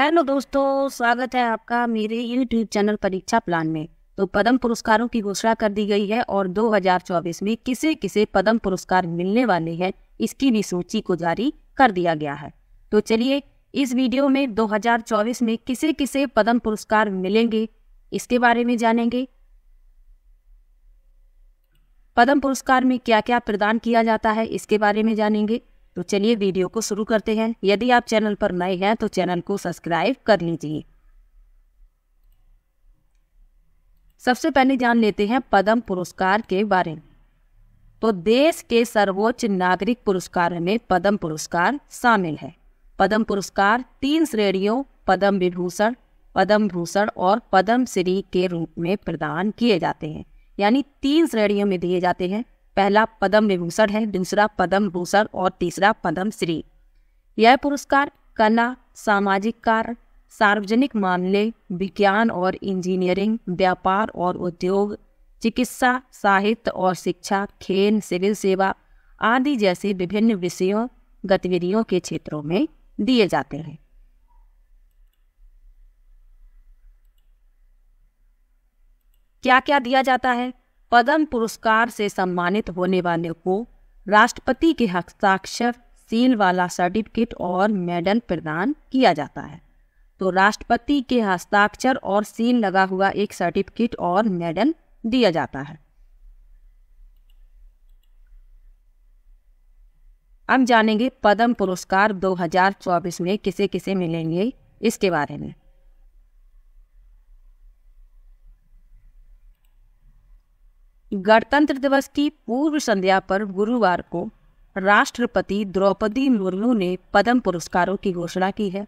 hello दोस्तों स्वागत है आपका मेरे यूट्यूब चैनल परीक्षा प्लान में तो पद्म पुरस्कारों की घोषणा कर दी गई है और 2024 में किसे किसे पद्म पुरस्कार मिलने वाले हैं इसकी भी सूची को जारी कर दिया गया है तो चलिए इस वीडियो में 2024 में किसे किसे पद्म पुरस्कार मिलेंगे इसके बारे में जानेंगे पद्म पुरस्कार में क्या क्या प्रदान किया जाता है इसके बारे में जानेंगे तो चलिए वीडियो को शुरू करते हैं यदि आप चैनल पर नए हैं तो चैनल को सब्सक्राइब कर लीजिए सबसे पहले जान लेते हैं पद्म पुरस्कार के बारे में तो देश के सर्वोच्च नागरिक पुरस्कार में पद्म पुरस्कार शामिल है पद्म पुरस्कार तीन श्रेणियों पद्म विभूषण पद्म भूषण और पद्म श्री के रूप में प्रदान किए जाते हैं यानी तीन श्रेणियों में दिए जाते हैं पहला पद्म विभूषण है दूसरा पद्म भूषण और तीसरा पद्म श्री यह पुरस्कार कला सामाजिक कार्य सार्वजनिक मामले विज्ञान और इंजीनियरिंग व्यापार और उद्योग चिकित्सा साहित्य और शिक्षा खेल सिविल सेवा आदि जैसे विभिन्न विषयों गतिविधियों के क्षेत्रों में दिए जाते हैं क्या क्या दिया जाता है पद्म पुरस्कार से सम्मानित होने वाले को राष्ट्रपति के हस्ताक्षर सील वाला सर्टिफिकेट और मेडल प्रदान किया जाता है तो राष्ट्रपति के हस्ताक्षर और सील लगा हुआ एक सर्टिफिकेट और मेडल दिया जाता है अब जानेंगे पद्म पुरस्कार 2024 में किसे किसे मिलेंगे इसके बारे में गणतंत्र दिवस की पूर्व संध्या पर गुरुवार को राष्ट्रपति द्रौपदी मुर्मू ने पद्म पुरस्कारों की घोषणा की है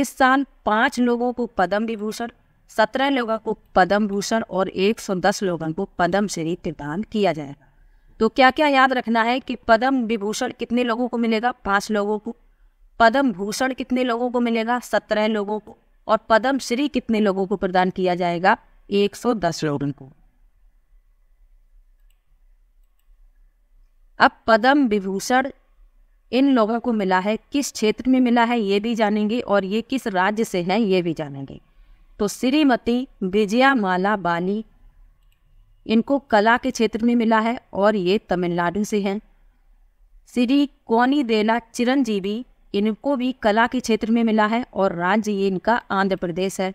इस साल पाँच लोगों को पद्म विभूषण सत्रह लोगों को पद्म भूषण और एक सौ दस लोगों को पद्म श्री प्रदान किया जाएगा तो क्या क्या याद रखना है कि पद्म विभूषण कितने लोगों को मिलेगा पाँच लोगों को पद्म भूषण कितने लोगों को मिलेगा सत्रह लोगों को और पद्म श्री कितने लोगों को प्रदान किया जाएगा एक सौ दस लोगों को अब पद्म विभूषण इन लोगों को मिला है किस क्षेत्र में मिला है ये भी जानेंगे और ये किस राज्य से है ये भी जानेंगे तो श्रीमती विजया माला बाली इनको कला के क्षेत्र में मिला है और ये तमिलनाडु से हैं श्री कोनी देला चिरंजीवी इनको भी कला के क्षेत्र में मिला है और राज्य ये इनका आंध्र प्रदेश है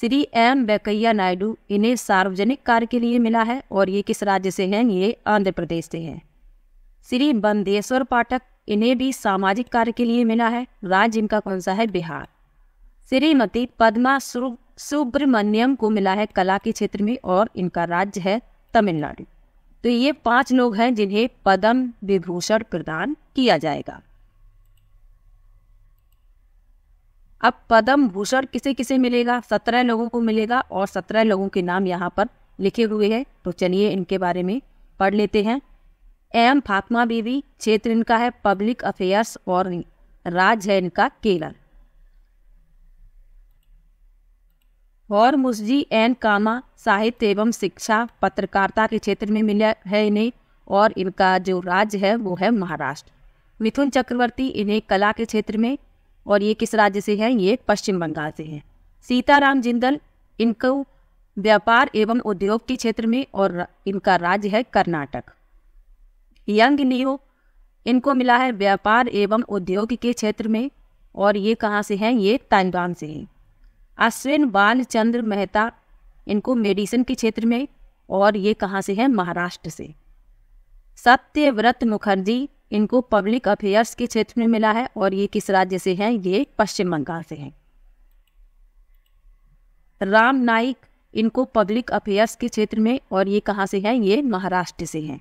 श्री एम वेंकैया नायडू इन्हें सार्वजनिक कार्य के लिए मिला है और ये किस राज्य से हैं ये आंध्र प्रदेश से हैं श्री बंदेश्वर पाठक इन्हें भी सामाजिक कार्य के लिए मिला है राज्य इनका कौन सा है बिहार श्रीमती पद्मा सुब्रमण्यम को मिला है कला के क्षेत्र में और इनका राज्य है तमिलनाडु तो ये पांच लोग हैं जिन्हें पद्म विभूषण प्रदान किया जाएगा अब पद्म भूषण किसे किसे मिलेगा सत्रह लोगों को मिलेगा और सत्रह लोगों के नाम यहाँ पर लिखे हुए हैं तो चलिए इनके बारे में पढ़ लेते हैं एम फातमा बीवी क्षेत्र इनका है पब्लिक अफेयर्स और राज है इनका केरल और मुस्जी एन कामा साहित्य एवं शिक्षा पत्रकारिता के क्षेत्र में मिला है इन्हें और इनका जो राज्य है वो है महाराष्ट्र मिथुन चक्रवर्ती इन्हें कला के क्षेत्र में और ये किस राज्य से है ये पश्चिम बंगाल से है सीताराम जिंदल इनको व्यापार एवं उद्योग के क्षेत्र में और इनका राज्य है कर्नाटक यंग नियो इनको मिला है व्यापार एवं उद्योग के क्षेत्र में और ये कहाँ से हैं ये ताइवान से हैं अश्विन बाल चंद्र मेहता इनको मेडिसिन के क्षेत्र में और ये कहाँ से हैं महाराष्ट्र से सत्यव्रत मुखर्जी इनको पब्लिक अफेयर्स के क्षेत्र में मिला है और ये किस राज्य से हैं ये पश्चिम बंगाल से हैं राम नाइक इनको पब्लिक अफेयर्स के क्षेत्र में और ये कहाँ से हैं ये महाराष्ट्र से हैं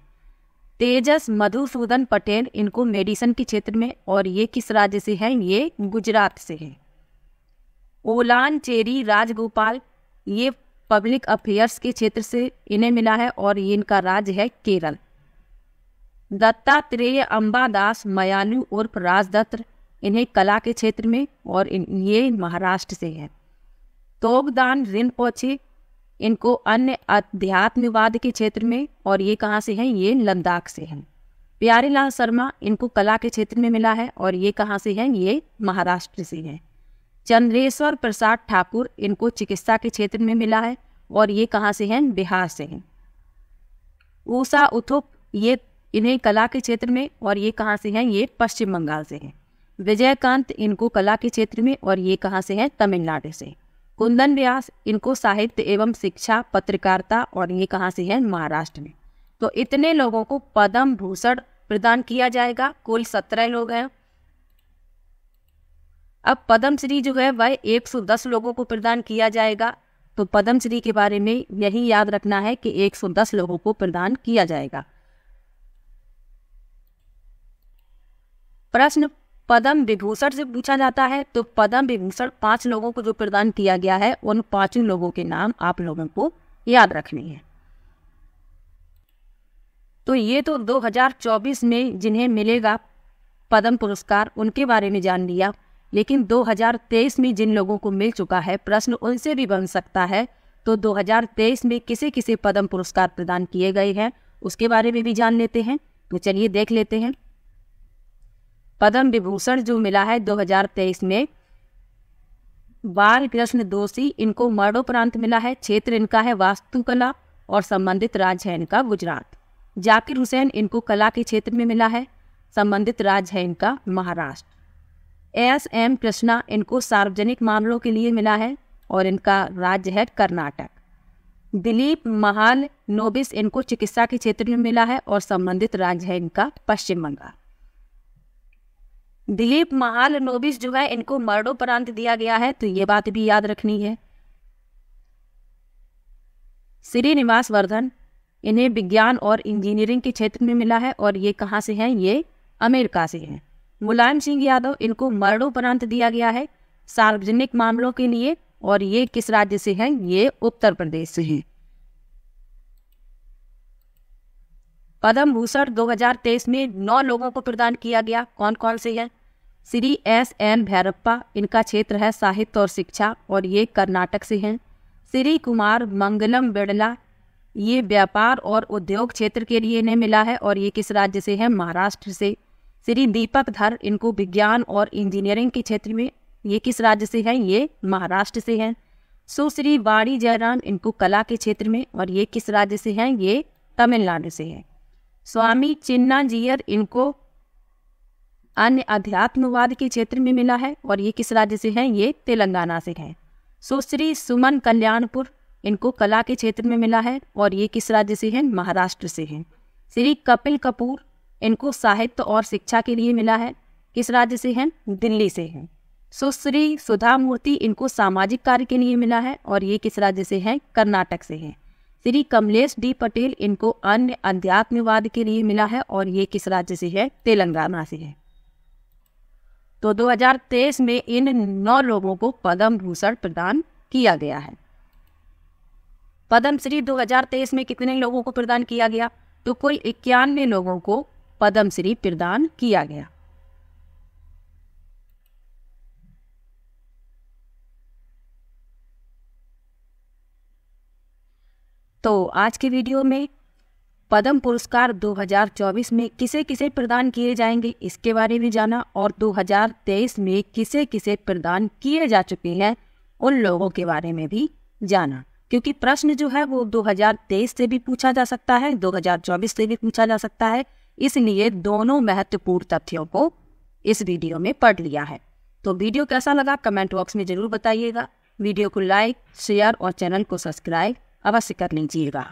तेजस मधुसूदन पटेल इनको मेडिसन के क्षेत्र में और ये किस राज्य से है ये गुजरात से है ओलान चेरी राजगोपाल ये पब्लिक अफेयर्स के क्षेत्र से इन्हें मिला है और ये इनका राज्य है केरल दत्तात्रेय अम्बादास मयालू उर्फ राजदत्त इन्हें कला के क्षेत्र में और ये महाराष्ट्र से है तोगदान रिनपोछे इनको अन्य अध्यात्मवाद के क्षेत्र में और ये कहाँ से हैं ये लद्दाख से हैं प्यारेलाल शर्मा इनको कला के क्षेत्र में मिला है और ये कहाँ से हैं ये महाराष्ट्र से हैं चंद्रेश्वर प्रसाद ठाकुर इनको चिकित्सा के क्षेत्र में मिला है और ये कहाँ से हैं बिहार से हैं ऊषा उथुप ये इन्हें कला के क्षेत्र में और ये कहाँ से हैं ये पश्चिम बंगाल से हैं विजयकांत इनको कला के क्षेत्र में और ये कहाँ से हैं तमिलनाडु से हैं कुंदन व्यास इनको साहित्य एवं शिक्षा पत्रकारिता और ये कहाँ से है महाराष्ट्र में तो इतने लोगों को पद्म भूषण प्रदान किया जाएगा कुल सत्रह लोग हैं अब पद्मश्री जो है वह एक सौ दस लोगों को प्रदान किया जाएगा तो पद्मश्री के बारे में यही याद रखना है कि एक सौ दस लोगों को प्रदान किया जाएगा प्रश्न पद्म विभूषण से पूछा जाता है तो पद्म विभूषण पांच लोगों को जो प्रदान किया गया है उन पांचों लोगों के नाम आप लोगों को याद रखने हैं तो ये तो 2024 में जिन्हें मिलेगा पद्म पुरस्कार उनके बारे में जान लिया लेकिन 2023 में जिन लोगों को मिल चुका है प्रश्न उनसे भी बन सकता है तो 2023 में किसे किसे पद्म पुरस्कार प्रदान किए गए हैं उसके बारे में भी जान लेते हैं तो चलिए देख लेते हैं पद्म विभूषण जो मिला है 2023 में बाल कृष्ण दोषी इनको मरणोपरांत मिला है क्षेत्र इनका है वास्तुकला और संबंधित राज्य है इनका गुजरात जाकिर हुसैन इनको कला के क्षेत्र में मिला है संबंधित राज्य है इनका महाराष्ट्र एस एम कृष्णा इनको सार्वजनिक मामलों के लिए मिला है और इनका राज्य है कर्नाटक दिलीप महाल नोबिस इनको चिकित्सा के क्षेत्र में मिला है और संबंधित राज्य है इनका पश्चिम बंगाल दिलीप महाल नोबिस जो है इनको मरणोपरांत दिया गया है तो ये बात भी याद रखनी है श्रीनिवास वर्धन इन्हें विज्ञान और इंजीनियरिंग के क्षेत्र में मिला है और ये कहाँ से हैं ये अमेरिका से हैं मुलायम सिंह यादव इनको मरणोपरांत दिया गया है सार्वजनिक मामलों के लिए और ये किस राज्य से हैं ये उत्तर प्रदेश से हैं पद्म भूषण 2023 में नौ लोगों को प्रदान किया गया कौन कौन से हैं श्री एस एन भैरप्पा इनका क्षेत्र है साहित्य और शिक्षा और ये कर्नाटक से हैं श्री कुमार मंगलम बिड़ला ये व्यापार और उद्योग क्षेत्र के लिए इन्हें मिला है और ये किस राज्य से है महाराष्ट्र से श्री दीपक धर इनको विज्ञान और इंजीनियरिंग के क्षेत्र में ये किस राज्य से है ये महाराष्ट्र से हैं सुश्री वाणी जयराम इनको कला के क्षेत्र में और ये किस राज्य से हैं ये तमिलनाडु से है स्वामी चिन्ना जियर इनको अन्य अध्यात्मवाद के क्षेत्र में मिला है और ये किस राज्य से है ये तेलंगाना से है सुश्री सुमन कल्याणपुर इनको कला के क्षेत्र में मिला है और ये किस राज्य से है महाराष्ट्र से है श्री कपिल कपूर इनको साहित्य और शिक्षा के लिए मिला है किस राज्य से है दिल्ली से है सुश्री सुधा मूर्ति इनको सामाजिक कार्य के लिए मिला है और ये किस राज्य से है कर्नाटक से है श्री कमलेश डी पटेल इनको अन्य अध्यात्मवाद के लिए मिला है और ये किस राज्य से है तेलंगाना से है तो 2023 में इन नौ लोगों को पद्म भूषण प्रदान किया गया है पद्म श्री 2023 में कितने लोगों को प्रदान किया गया तो कुल इक्यानवे लोगों को पद्म श्री प्रदान किया गया तो आज की वीडियो में पद्म पुरस्कार 2024 में किसे किसे प्रदान किए जाएंगे इसके बारे में जाना और 2023 में किसे किसे प्रदान किए जा चुके हैं उन लोगों के बारे में भी जाना क्योंकि प्रश्न जो है वो 2023 से भी पूछा जा सकता है 2024 से भी पूछा जा सकता है इसलिए दोनों महत्वपूर्ण तथ्यों को इस वीडियो में पढ़ लिया है तो वीडियो कैसा लगा कमेंट बॉक्स में जरूर बताइएगा वीडियो को लाइक शेयर और चैनल को सब्सक्राइब अवश्य कर लीजिएगा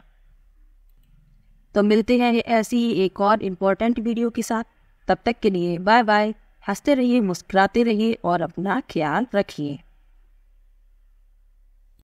तो मिलते हैं ऐसी ही एक और इम्पोर्टेंट वीडियो के साथ तब तक के लिए बाय बाय हंसते रहिए मुस्कुराते रहिए और अपना ख्याल रखिए